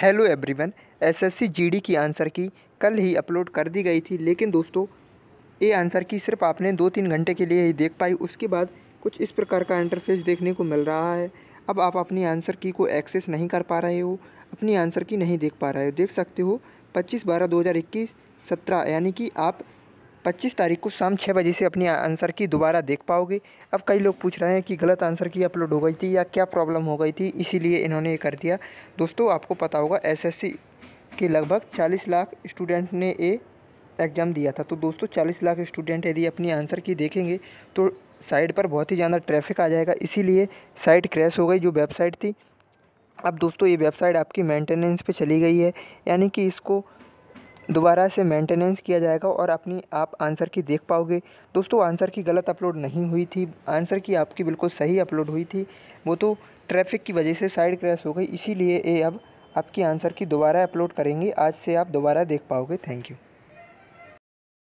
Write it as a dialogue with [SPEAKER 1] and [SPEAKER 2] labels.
[SPEAKER 1] hello everyone SSC GD की answer key कल ही upload कर दी गई थी लेकिन दोस्तों ये आंसर की सिर्फ आपने दो तीन घंटे के लिए ही देख पाई उसके बाद कुछ इस प्रकार का इंटरफेस देखने को मिल रहा है अब आप अपनी आंसर की को एक्सेस नहीं कर पा रहे हो अपनी आंसर की नहीं देख पा रहे हो देख सकते हो पच्चीस बारह दो हज़ार इक्कीस सत्रह यानी कि आप 25 तारीख को शाम छः बजे से अपनी आंसर की दोबारा देख पाओगे अब कई लोग पूछ रहे हैं कि गलत आंसर की अपलोड हो गई थी या क्या प्रॉब्लम हो गई थी इसीलिए इन्होंने ये कर दिया दोस्तों आपको पता होगा एसएससी के लगभग 40 लाख स्टूडेंट ने ये एग्ज़ाम दिया था तो दोस्तों चालीस लाख स्टूडेंट यदि अपनी आंसर की देखेंगे तो साइट पर बहुत ही ज़्यादा ट्रैफिक आ जाएगा इसीलिए साइट क्रैश हो गई जो वेबसाइट थी अब दोस्तों ये वेबसाइट आपकी मेंटेनेंस पे चली गई है यानी कि इसको दोबारा से मेंटेनेंस किया जाएगा और अपनी आप आंसर की देख पाओगे दोस्तों आंसर की गलत अपलोड नहीं हुई थी आंसर की आपकी बिल्कुल सही अपलोड हुई थी वो तो ट्रैफिक की वजह से साइड क्रैश हो गई इसीलिए ये अब आपकी आंसर की दोबारा अपलोड करेंगे आज से आप दोबारा देख पाओगे थैंक यू